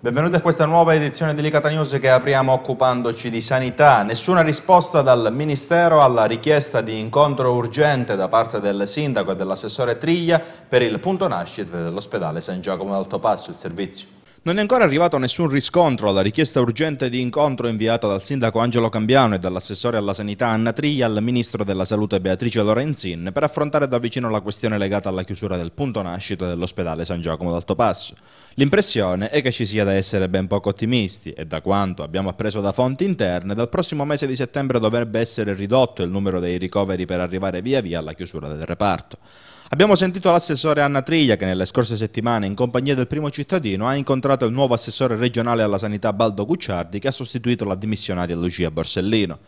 Benvenuti a questa nuova edizione di Licata News che apriamo occupandoci di sanità. Nessuna risposta dal Ministero alla richiesta di incontro urgente da parte del Sindaco e dell'assessore Triglia per il punto nascita dell'ospedale San Giacomo d'Altopazzo, il servizio. Non è ancora arrivato nessun riscontro alla richiesta urgente di incontro inviata dal sindaco Angelo Cambiano e dall'assessore alla sanità Anna Triglia al ministro della salute Beatrice Lorenzin per affrontare da vicino la questione legata alla chiusura del punto nascita dell'ospedale San Giacomo d'Alto Passo. L'impressione è che ci sia da essere ben poco ottimisti e da quanto abbiamo appreso da fonti interne dal prossimo mese di settembre dovrebbe essere ridotto il numero dei ricoveri per arrivare via via alla chiusura del reparto. Abbiamo sentito l'assessore Anna Triglia che nelle scorse settimane in compagnia del primo cittadino ha incontrato il nuovo assessore regionale alla sanità Baldo Gucciardi che ha sostituito la dimissionaria Lucia Borsellino.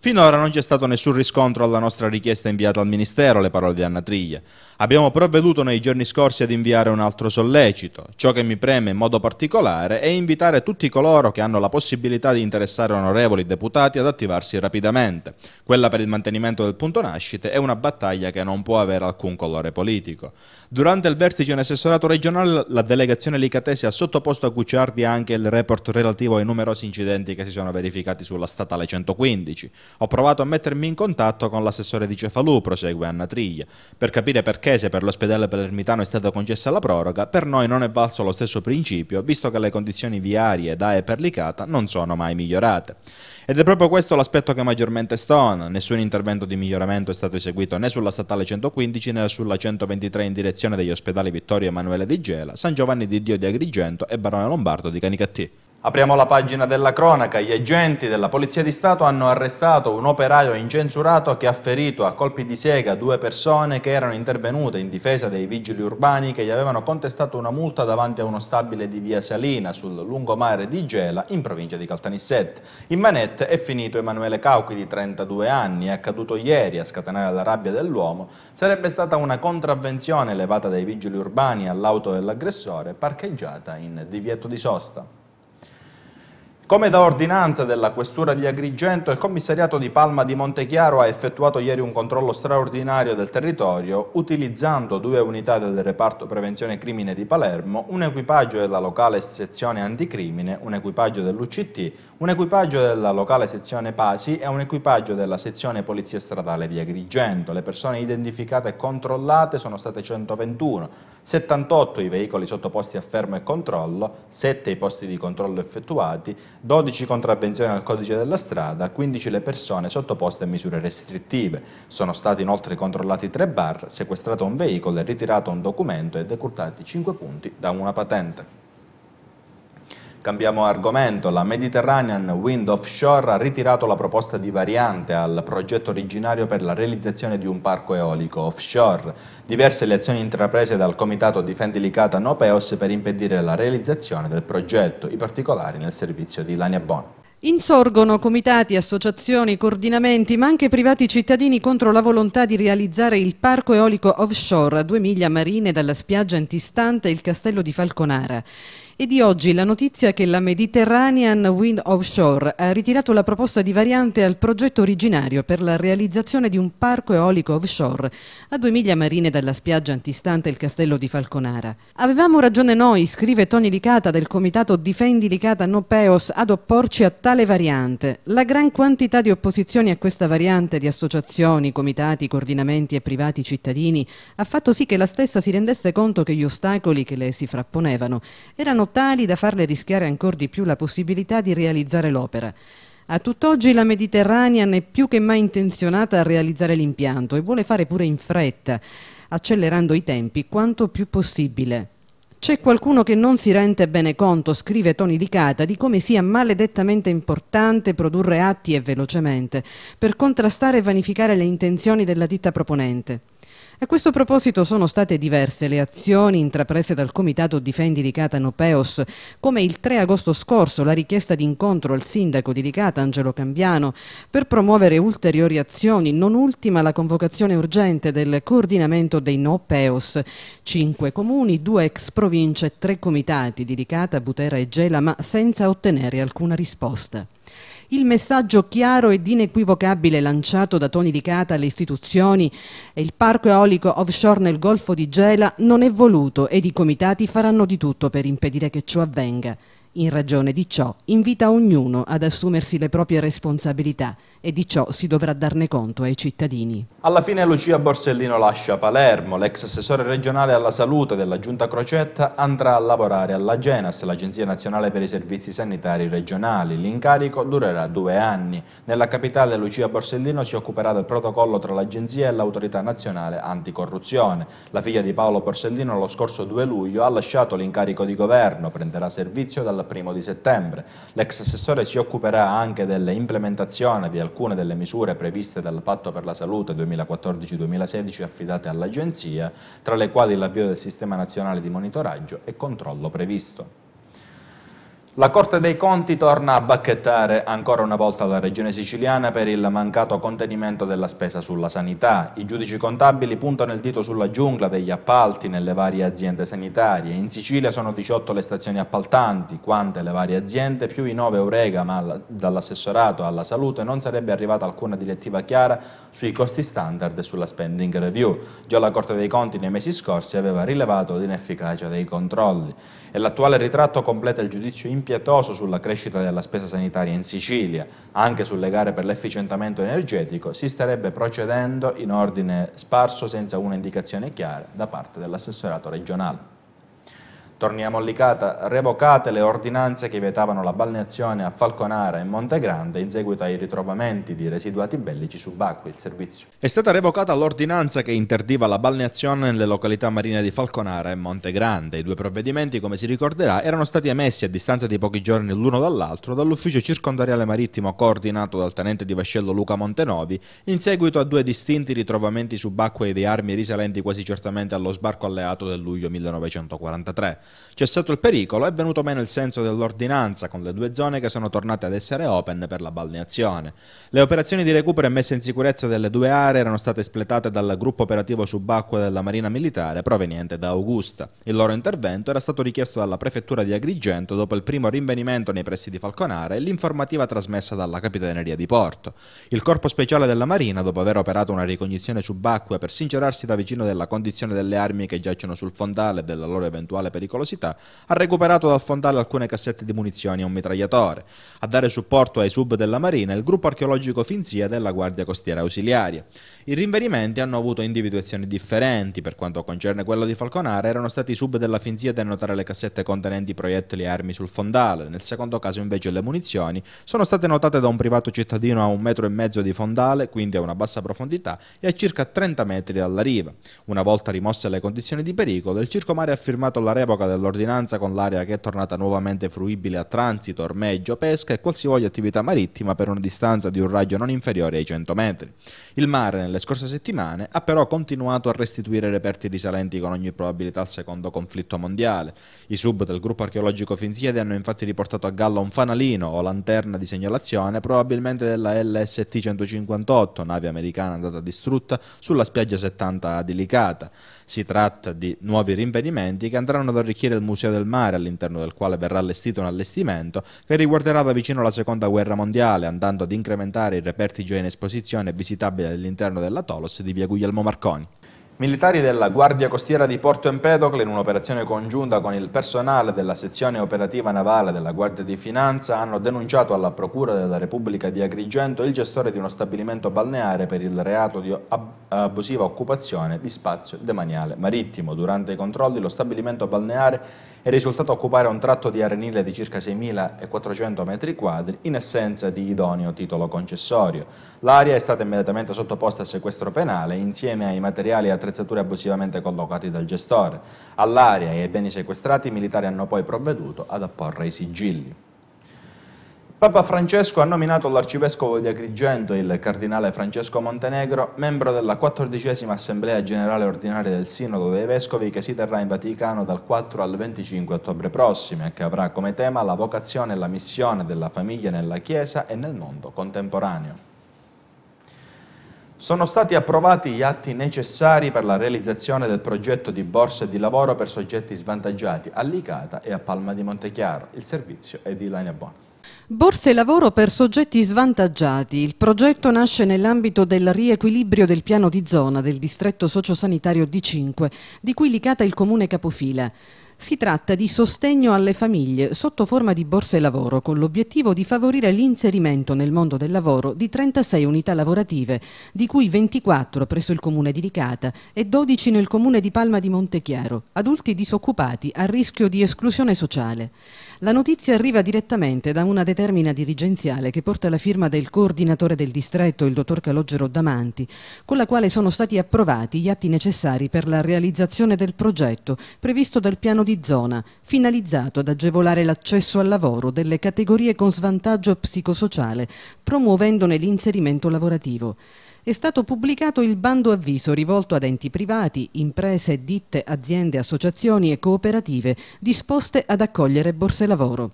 Finora non c'è stato nessun riscontro alla nostra richiesta inviata al Ministero, le parole di Anna Triglia. Abbiamo provveduto nei giorni scorsi ad inviare un altro sollecito. Ciò che mi preme in modo particolare è invitare tutti coloro che hanno la possibilità di interessare onorevoli deputati ad attivarsi rapidamente. Quella per il mantenimento del punto nascite è una battaglia che non può avere alcun colore politico. Durante il vertice in assessorato regionale la delegazione licatese ha sottoposto a Cucciardi anche il report relativo ai numerosi incidenti che si sono verificati sulla statale 115. Ho provato a mettermi in contatto con l'assessore di Cefalù, prosegue Anna Triglia, per capire perché se per l'ospedale palermitano è stata concessa la proroga, per noi non è valso lo stesso principio, visto che le condizioni viarie da e perlicata non sono mai migliorate. Ed è proprio questo l'aspetto che maggiormente stona, nessun intervento di miglioramento è stato eseguito né sulla statale 115 né sulla 123 in direzione degli ospedali Vittorio Emanuele di Gela, San Giovanni di Dio di Agrigento e Barone Lombardo di Canicattì. Apriamo la pagina della cronaca. Gli agenti della Polizia di Stato hanno arrestato un operaio incensurato che ha ferito a colpi di sega due persone che erano intervenute in difesa dei vigili urbani che gli avevano contestato una multa davanti a uno stabile di via Salina sul lungomare di Gela in provincia di Caltanissette. In manette è finito Emanuele Cauchi di 32 anni. È accaduto ieri a scatenare la rabbia dell'uomo. Sarebbe stata una contravvenzione levata dai vigili urbani all'auto dell'aggressore parcheggiata in divieto di sosta. Come da ordinanza della Questura di Agrigento, il Commissariato di Palma di Montechiaro ha effettuato ieri un controllo straordinario del territorio utilizzando due unità del reparto prevenzione crimine di Palermo, un equipaggio della locale sezione anticrimine, un equipaggio dell'UCT un equipaggio della locale sezione Pasi e un equipaggio della sezione Polizia Stradale di Agrigento. Le persone identificate e controllate sono state 121, 78 i veicoli sottoposti a fermo e controllo, 7 i posti di controllo effettuati, 12 contravvenzioni al codice della strada, 15 le persone sottoposte a misure restrittive. Sono stati inoltre controllati 3 bar, sequestrato un veicolo ritirato un documento e decurtati 5 punti da una patente. Cambiamo argomento. La Mediterranean Wind Offshore ha ritirato la proposta di variante al progetto originario per la realizzazione di un parco eolico offshore. Diverse le azioni intraprese dal comitato di Fendilicata Nopeos per impedire la realizzazione del progetto, i particolari nel servizio di Lania Bon. Insorgono comitati, associazioni, coordinamenti, ma anche privati cittadini contro la volontà di realizzare il parco eolico offshore a due miglia marine dalla spiaggia antistante il castello di Falconara. E di oggi la notizia che la Mediterranean Wind Offshore ha ritirato la proposta di variante al progetto originario per la realizzazione di un parco eolico offshore a due miglia marine dalla spiaggia antistante il castello di Falconara. Avevamo ragione noi, scrive Toni Licata del comitato Difendi Licata Nopeos ad opporci a tale variante. La gran quantità di opposizioni a questa variante di associazioni, comitati, coordinamenti e privati cittadini ha fatto sì che la stessa si rendesse conto che gli ostacoli che le si frapponevano erano tali da farle rischiare ancora di più la possibilità di realizzare l'opera. A tutt'oggi la Mediterranea è più che mai intenzionata a realizzare l'impianto e vuole fare pure in fretta, accelerando i tempi quanto più possibile. C'è qualcuno che non si rende bene conto, scrive Toni Licata, di come sia maledettamente importante produrre atti e velocemente per contrastare e vanificare le intenzioni della ditta proponente. A questo proposito sono state diverse le azioni intraprese dal Comitato Difendi di Catano Peos, come il 3 agosto scorso la richiesta di incontro al sindaco di Ricata, Angelo Cambiano, per promuovere ulteriori azioni, non ultima la convocazione urgente del coordinamento dei Nopeos. Cinque comuni, due ex province, tre comitati di Ricata, Butera e Gela, ma senza ottenere alcuna risposta. Il messaggio chiaro ed inequivocabile lanciato da Toni Di Cata alle istituzioni e il parco eolico offshore nel Golfo di Gela non è voluto ed i comitati faranno di tutto per impedire che ciò avvenga. In ragione di ciò invita ognuno ad assumersi le proprie responsabilità e di ciò si dovrà darne conto ai cittadini. Alla fine Lucia Borsellino lascia Palermo, l'ex assessore regionale alla salute della Giunta Crocetta andrà a lavorare alla Genas, l'Agenzia Nazionale per i Servizi Sanitari Regionali. L'incarico durerà due anni. Nella capitale Lucia Borsellino si occuperà del protocollo tra l'Agenzia e l'Autorità Nazionale Anticorruzione. La figlia di Paolo Borsellino lo scorso 2 luglio ha lasciato l'incarico di governo, prenderà servizio dalla primo di settembre. L'ex assessore si occuperà anche dell'implementazione di alcune delle misure previste dal Patto per la Salute 2014-2016 affidate all'Agenzia, tra le quali l'avvio del Sistema Nazionale di Monitoraggio e Controllo previsto. La Corte dei Conti torna a bacchettare ancora una volta la Regione Siciliana per il mancato contenimento della spesa sulla sanità. I giudici contabili puntano il dito sulla giungla degli appalti nelle varie aziende sanitarie. In Sicilia sono 18 le stazioni appaltanti, quante le varie aziende, più i 9 Eurega, ma dall'assessorato alla salute non sarebbe arrivata alcuna direttiva chiara sui costi standard e sulla spending review. Già la Corte dei Conti nei mesi scorsi aveva rilevato l'inefficacia dei controlli. E l'attuale ritratto completa il giudizio in impietoso sulla crescita della spesa sanitaria in Sicilia, anche sulle gare per l'efficientamento energetico, si starebbe procedendo in ordine sparso senza una indicazione chiara da parte dell'assessorato regionale. Torniamo a Licata, revocate le ordinanze che vietavano la balneazione a Falconara e Monte Grande in seguito ai ritrovamenti di residuati bellici subacquei. Il servizio. È stata revocata l'ordinanza che interdiva la balneazione nelle località marine di Falconara e Monte Grande. I due provvedimenti, come si ricorderà, erano stati emessi a distanza di pochi giorni l'uno dall'altro dall'ufficio circondariale marittimo coordinato dal tenente di vascello Luca Montenovi in seguito a due distinti ritrovamenti subacquei di armi risalenti quasi certamente allo sbarco alleato del luglio 1943. Cessato il pericolo è venuto meno il senso dell'ordinanza con le due zone che sono tornate ad essere open per la balneazione. Le operazioni di recupero e messa in sicurezza delle due aree erano state espletate dal gruppo operativo subacqueo della Marina Militare proveniente da Augusta. Il loro intervento era stato richiesto dalla prefettura di Agrigento dopo il primo rinvenimento nei pressi di Falconare e l'informativa trasmessa dalla Capitaneria di Porto. Il corpo speciale della Marina, dopo aver operato una ricognizione subacquea per sincerarsi da vicino della condizione delle armi che giacciono sul fondale e della loro eventuale pericolosità, pericolosità, ha recuperato dal fondale alcune cassette di munizioni e un mitragliatore. A dare supporto ai sub della Marina, il gruppo archeologico Finzia della Guardia Costiera Ausiliaria. I rinvenimenti hanno avuto individuazioni differenti, per quanto concerne quello di Falconara, erano stati i sub della Finzia a notare le cassette contenenti proiettili e armi sul fondale, nel secondo caso invece le munizioni sono state notate da un privato cittadino a un metro e mezzo di fondale, quindi a una bassa profondità, e a circa 30 metri dalla riva. Una volta rimosse le condizioni di pericolo, il circomare ha firmato la revoca dell'ordinanza con l'area che è tornata nuovamente fruibile a transito, ormeggio, pesca e qualsivoglia attività marittima per una distanza di un raggio non inferiore ai 100 metri. Il mare nelle scorse settimane ha però continuato a restituire reperti risalenti con ogni probabilità al secondo conflitto mondiale. I sub del gruppo archeologico Finziede hanno infatti riportato a galla un fanalino o lanterna di segnalazione probabilmente della LST 158, nave americana andata distrutta sulla spiaggia 70 a Delicata. Si tratta di nuovi rinvenimenti che andranno ad arricchire ricostruire il Museo del Mare, all'interno del quale verrà allestito un allestimento che riguarderà da vicino la Seconda Guerra Mondiale, andando ad incrementare i reperti già in esposizione e visitabili all'interno della Tolos di via Guglielmo Marconi. Militari della Guardia Costiera di Porto Empedocle, in un'operazione congiunta con il personale della sezione operativa navale della Guardia di Finanza, hanno denunciato alla Procura della Repubblica di Agrigento il gestore di uno stabilimento balneare per il reato di abusiva occupazione di spazio demaniale marittimo. Durante i controlli lo stabilimento balneare è risultato occupare un tratto di arenile di circa 6.400 m2 in assenza di idoneo titolo concessorio. L'area è stata immediatamente sottoposta a sequestro penale insieme ai materiali e attrezzature abusivamente collocati dal gestore. All'area e ai beni sequestrati i militari hanno poi provveduto ad apporre i sigilli. Papa Francesco ha nominato l'arcivescovo di Agrigento, il cardinale Francesco Montenegro, membro della quattordicesima assemblea generale ordinaria del Sinodo dei Vescovi che si terrà in Vaticano dal 4 al 25 ottobre prossimo e che avrà come tema la vocazione e la missione della famiglia nella Chiesa e nel mondo contemporaneo. Sono stati approvati gli atti necessari per la realizzazione del progetto di borse di lavoro per soggetti svantaggiati a Licata e a Palma di Montechiaro. Il servizio è di Laina Bona. Borse lavoro per soggetti svantaggiati. Il progetto nasce nell'ambito del riequilibrio del piano di zona del distretto sociosanitario D5, di cui licata il comune capofila. Si tratta di sostegno alle famiglie sotto forma di borse lavoro con l'obiettivo di favorire l'inserimento nel mondo del lavoro di 36 unità lavorative, di cui 24 presso il comune di Licata e 12 nel comune di Palma di Montechiaro, adulti disoccupati a rischio di esclusione sociale. La notizia arriva direttamente da una determina dirigenziale che porta la firma del coordinatore del distretto, il dottor Calogero Damanti, con la quale sono stati approvati gli atti necessari per la realizzazione del progetto previsto dal piano di di zona, finalizzato ad agevolare l'accesso al lavoro delle categorie con svantaggio psicosociale, promuovendone l'inserimento lavorativo è stato pubblicato il bando avviso rivolto ad enti privati, imprese, ditte, aziende, associazioni e cooperative disposte ad accogliere borse lavoro.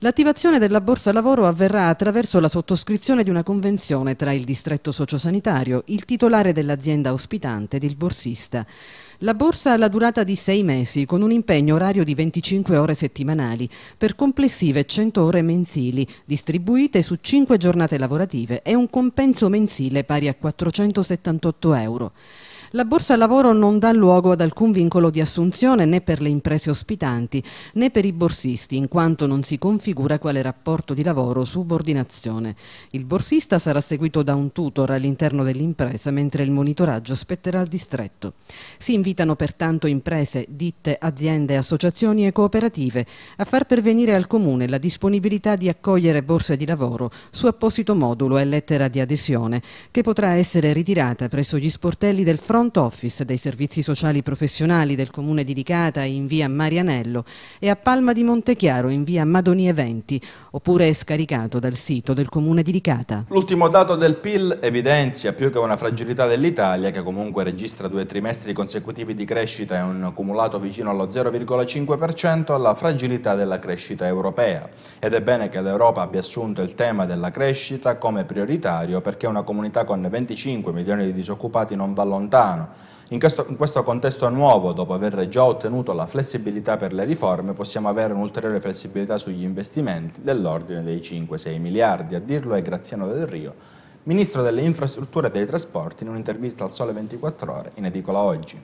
L'attivazione della borsa lavoro avverrà attraverso la sottoscrizione di una convenzione tra il distretto sociosanitario, il titolare dell'azienda ospitante ed il borsista. La borsa ha la durata di sei mesi, con un impegno orario di 25 ore settimanali, per complessive 100 ore mensili, distribuite su 5 giornate lavorative e un compenso mensile pari a 478 euro. La borsa lavoro non dà luogo ad alcun vincolo di assunzione né per le imprese ospitanti né per i borsisti, in quanto non si configura quale rapporto di lavoro subordinazione. Il borsista sarà seguito da un tutor all'interno dell'impresa, mentre il monitoraggio spetterà al distretto. Si invitano pertanto imprese, ditte, aziende, associazioni e cooperative a far pervenire al Comune la disponibilità di accogliere borse di lavoro su apposito modulo e lettera di adesione, che potrà essere ritirata presso gli sportelli del fronte front office dei servizi sociali professionali del comune di Licata in via Marianello e a Palma di Montechiaro in via Madonie 20, oppure scaricato dal sito del comune di Licata. L'ultimo dato del PIL evidenzia più che una fragilità dell'Italia, che comunque registra due trimestri consecutivi di crescita e un cumulato vicino allo 0,5%, alla fragilità della crescita europea. Ed è bene che l'Europa abbia assunto il tema della crescita come prioritario perché una comunità con 25 milioni di disoccupati non va lontano italiano. In questo, in questo, contesto nuovo, dopo aver già ottenuto la flessibilità per le riforme, possiamo avere un'ulteriore flessibilità sugli investimenti dell'ordine dei 5-6 miliardi. A dirlo è Graziano Del Rio, Ministro delle Infrastrutture e dei Trasporti, in un'intervista al Sole 24 Ore in edicola oggi.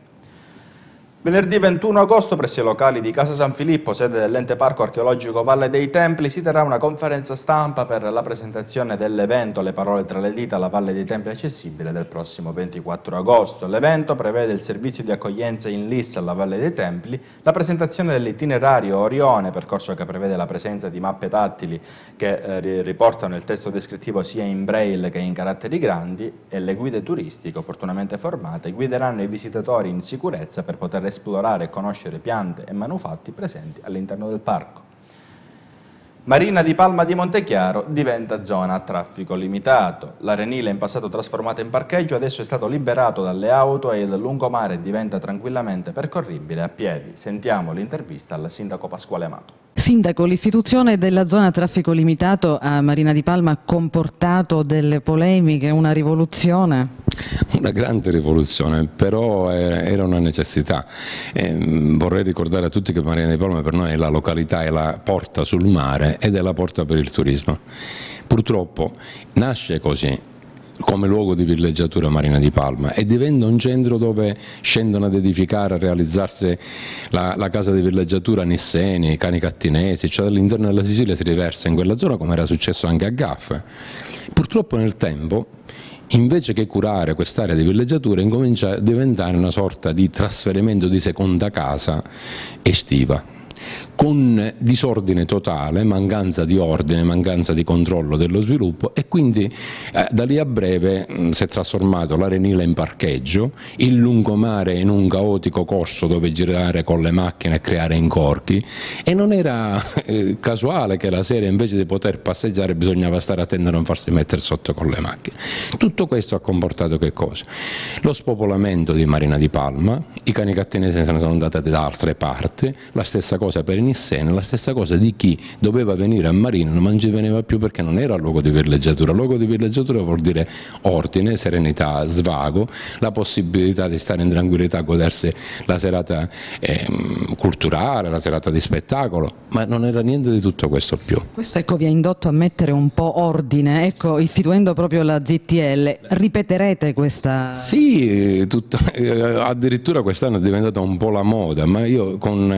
Venerdì 21 agosto presso i locali di Casa San Filippo, sede dell'ente parco archeologico Valle dei Templi, si terrà una conferenza stampa per la presentazione dell'evento Le parole tra le dita, alla Valle dei Templi accessibile del prossimo 24 agosto. L'evento prevede il servizio di accoglienza in LIS alla Valle dei Templi, la presentazione dell'itinerario Orione, percorso che prevede la presenza di mappe tattili che eh, riportano il testo descrittivo sia in braille che in caratteri grandi e le guide turistiche opportunamente formate guideranno i visitatori in sicurezza per poter essere esplorare e conoscere piante e manufatti presenti all'interno del parco. Marina di Palma di Montechiaro diventa zona a traffico limitato. L'arenile in passato trasformata in parcheggio adesso è stato liberato dalle auto e il lungomare diventa tranquillamente percorribile a piedi. Sentiamo l'intervista al sindaco Pasquale Amato. Sindaco, l'istituzione della zona a traffico limitato a Marina di Palma ha comportato delle polemiche, una rivoluzione? una grande rivoluzione, però eh, era una necessità. E eh, vorrei ricordare a tutti che Marina di Palma per noi è la località, è la porta sul mare ed è la porta per il turismo. Purtroppo nasce così come luogo di villeggiatura Marina di Palma e diventa un centro dove scendono ad edificare, a realizzarsi la, la casa di villeggiatura Nisseni, Cani Cattinesi, cioè all'interno della Sicilia si riversa in quella zona come era successo anche a Gaffe. Purtroppo nel tempo invece che curare quest'area di villeggiatura incomincia a diventare una sorta di trasferimento di seconda casa estiva con disordine totale, mancanza di ordine, mancanza di controllo dello sviluppo e quindi eh, da lì a breve mh, mm, si è trasformato l'arenile in parcheggio, il lungomare in un caotico corso dove girare con le macchine e creare incorchi e non era eh, casuale che la sera invece di poter passeggiare bisognava stare attenti a non farsi mettere sotto con le macchine. Tutto questo ha comportato che cosa? Lo spopolamento di Marina di Palma, i cani cattinesi se ne sono andati da altre parti, la stessa cosa per il Nissena, la stessa cosa di chi doveva venire a Marina non ci veniva più perché non era luogo di villeggiatura, luogo di villeggiatura vuol dire ordine, serenità, svago, la possibilità di stare in tranquillità, godersi la serata eh, culturale, la serata di spettacolo, ma non era niente di tutto questo più. Questo ecco, vi ha indotto a mettere un po' ordine, ecco, istituendo proprio la ZTL, ripeterete questa... Sì, tutto, eh, addirittura quest'anno è diventata un po' la moda, ma io con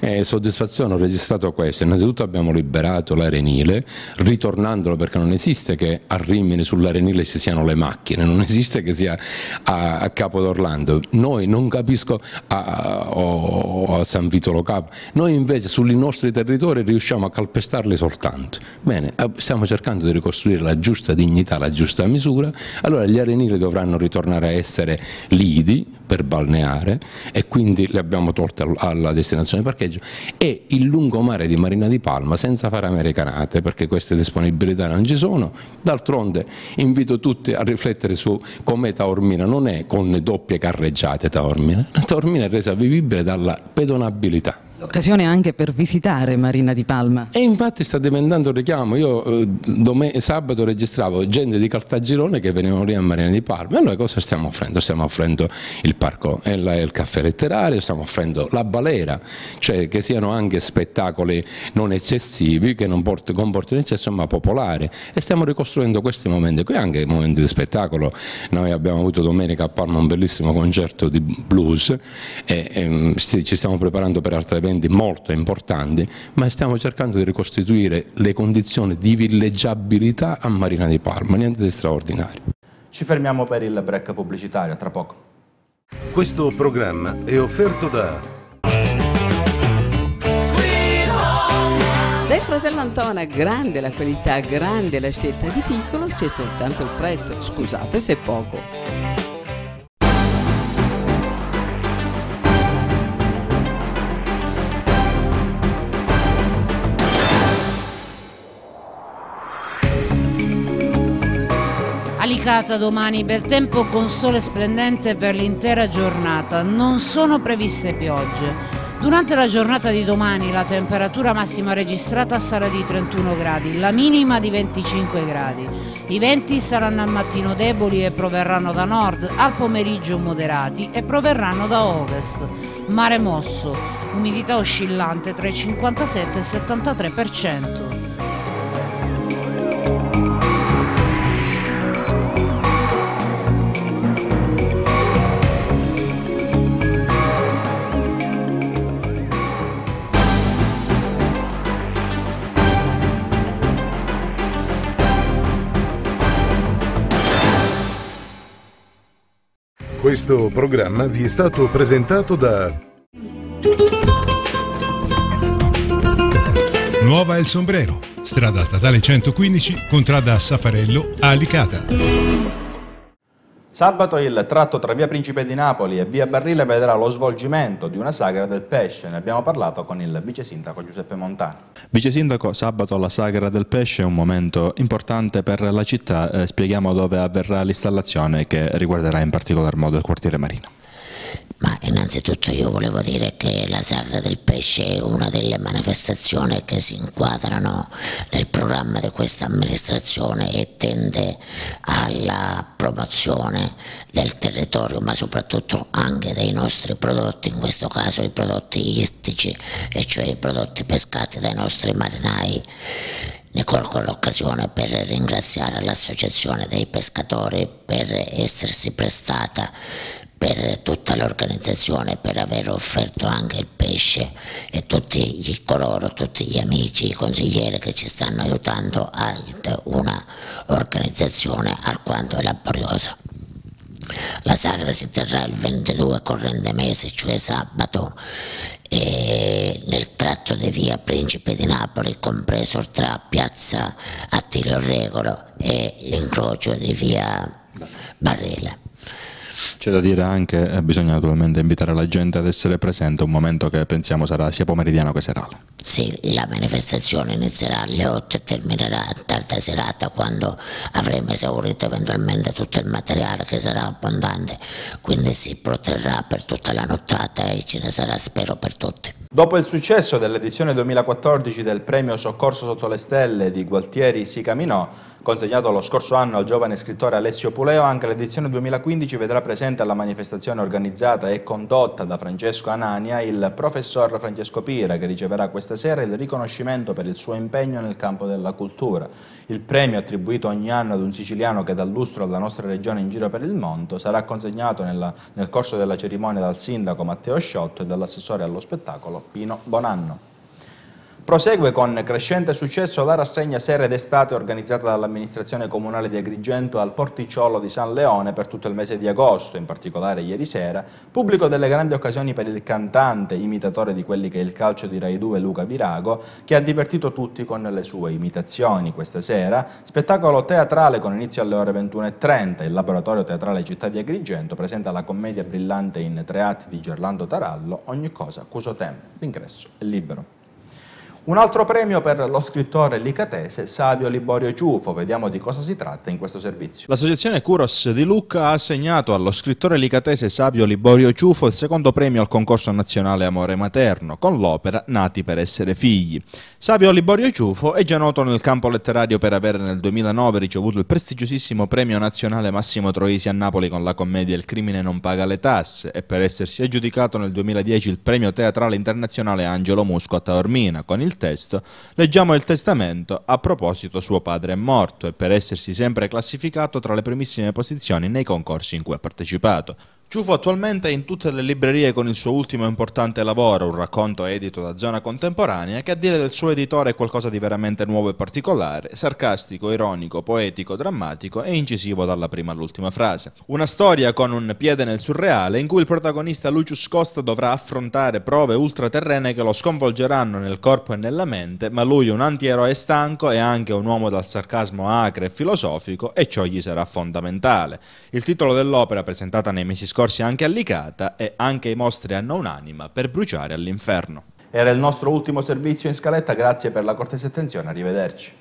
eh, soddisfazione manifestazione ho registrato questo, innanzitutto abbiamo liberato l'arenile, ritornandolo perché non esiste che a Rimini sull'arenile ci siano le macchine, non esiste che sia a, a Capo d'Orlando, noi non capisco a, o, a San Vito Lo Capo, noi invece sui nostri territori riusciamo a calpestarli soltanto. Bene, eh, stiamo cercando di ricostruire la giusta dignità, la giusta misura, allora gli arenili dovranno ritornare a essere lidi, per balneare e quindi le abbiamo tolte alla destinazione parcheggio e il lungomare di Marina di Palma senza fare americanate perché queste disponibilità non ci sono, d'altronde invito tutti a riflettere su come Taormina non è con le doppie carreggiate Taormina, Taormina è resa vivibile dalla pedonabilità L'occasione anche per visitare Marina di Palma. E infatti sta diventando un richiamo. Io eh, sabato registravo gente di Caltagirone che venivano lì a Marina di Palma. E noi cosa stiamo offrendo? Stiamo offrendo il parco e il caffè letterario, stiamo offrendo la balera, cioè che siano anche spettacoli non eccessivi, che non comportino eccesso ma popolari. E stiamo ricostruendo questi momenti qui, anche momenti di spettacolo. Noi abbiamo avuto domenica a Palma un bellissimo concerto di blues e, e ehm, ci stiamo preparando per altre eventi quindi molto importanti, ma stiamo cercando di ricostituire le condizioni di villeggiabilità a Marina di Parma, niente di straordinario. Ci fermiamo per il break pubblicitario, tra poco. Questo programma è offerto da... Dai Fratello Antona, grande la qualità, grande la scelta, di piccolo c'è soltanto il prezzo, scusate se poco. serata domani bel tempo con sole splendente per l'intera giornata. Non sono previste piogge. Durante la giornata di domani la temperatura massima registrata sarà di 31 gradi, la minima di 25 gradi. I venti saranno al mattino deboli e proverranno da nord, al pomeriggio moderati e proverranno da ovest. Mare mosso, umidità oscillante tra il 57 e il 73%. Questo programma vi è stato presentato da Nuova El Sombrero, strada statale 115, contrada Safarello, Alicata. Sabato il tratto tra via Principe di Napoli e via Barrile vedrà lo svolgimento di una sagra del pesce, ne abbiamo parlato con il vice sindaco Giuseppe Montani. Vice sindaco, sabato la sagra del pesce è un momento importante per la città, eh, spieghiamo dove avverrà l'installazione che riguarderà in particolar modo il quartiere Marino. Ma innanzitutto io volevo dire che la Sagra del Pesce è una delle manifestazioni che si inquadrano nel programma di questa amministrazione e tende alla promozione del territorio ma soprattutto anche dei nostri prodotti, in questo caso i prodotti istici e cioè i prodotti pescati dai nostri marinai. Ne colgo l'occasione per ringraziare l'Associazione dei Pescatori per essersi prestata per tutta l'organizzazione, per aver offerto anche il pesce e tutti gli, coloro, tutti gli amici, i consiglieri che ci stanno aiutando a un'organizzazione alquanto laboriosa. La sagra si terrà il 22 corrente mese, cioè sabato, nel tratto di via Principe di Napoli, compreso tra piazza Attilio Regolo e l'incrocio di via Barrile. C'è da dire anche, eh, bisogna naturalmente invitare la gente ad essere presente, un momento che pensiamo sarà sia pomeridiano che serale. Sì, la manifestazione inizierà alle 8 e terminerà a tarda serata quando avremo esaurito eventualmente tutto il materiale che sarà abbondante, quindi si protrarrà per tutta la nottata e ce ne sarà spero per tutti. Dopo il successo dell'edizione 2014 del premio Soccorso sotto le stelle di Gualtieri Si camminò consegnato lo scorso anno al giovane scrittore Alessio Puleo, anche l'edizione 2015 vedrà presente alla manifestazione organizzata e condotta da Francesco Anania il professor Francesco Pira che riceverà questa sera il riconoscimento per il suo impegno nel campo della cultura. Il premio attribuito ogni anno ad un siciliano che dà lustro alla nostra regione in giro per il mondo sarà consegnato nella, nel corso della cerimonia dal sindaco Matteo Sciotto e dall'assessore allo spettacolo Pino Bonanno. Prosegue con crescente successo la rassegna Serre d'estate organizzata dall'amministrazione comunale di Agrigento al Porticciolo di San Leone per tutto il mese di agosto, in particolare ieri sera, pubblico delle grandi occasioni per il cantante, imitatore di quelli che è il calcio di Rai 2 Luca Virago, che ha divertito tutti con le sue imitazioni questa sera, spettacolo teatrale con inizio alle ore 21.30, il laboratorio teatrale Città di Agrigento presenta la commedia brillante in tre atti di Gerlando Tarallo, Ogni cosa, Cuso Tempo, l'ingresso è libero. Un altro premio per lo scrittore licatese Savio Liborio Ciufo, vediamo di cosa si tratta in questo servizio. L'associazione Curos di Lucca ha assegnato allo scrittore licatese Savio Liborio Ciufo il secondo premio al concorso nazionale Amore Materno con l'opera Nati per essere figli. Savio Liborio Ciufo è già noto nel campo letterario per aver nel 2009 ricevuto il prestigiosissimo premio nazionale Massimo Troisi a Napoli con la commedia Il crimine non paga le tasse e per essersi aggiudicato nel 2010 il premio teatrale internazionale Angelo Musco a Taormina con il del testo, leggiamo il testamento a proposito suo padre è morto e per essersi sempre classificato tra le primissime posizioni nei concorsi in cui ha partecipato. Ciufo attualmente è in tutte le librerie con il suo ultimo importante lavoro, un racconto edito da Zona Contemporanea, che a dire del suo editore è qualcosa di veramente nuovo e particolare, sarcastico, ironico, poetico, drammatico e incisivo dalla prima all'ultima frase. Una storia con un piede nel surreale in cui il protagonista Lucius Costa dovrà affrontare prove ultraterrene che lo sconvolgeranno nel corpo e nella mente, ma lui un antieroe stanco e anche un uomo dal sarcasmo acre e filosofico e ciò gli sarà fondamentale. Il titolo dell'opera presentata nei mesi scorsi scorsi anche all'Icata e anche i mostri hanno un'anima per bruciare all'inferno. Era il nostro ultimo servizio in scaletta, grazie per la cortese attenzione, arrivederci.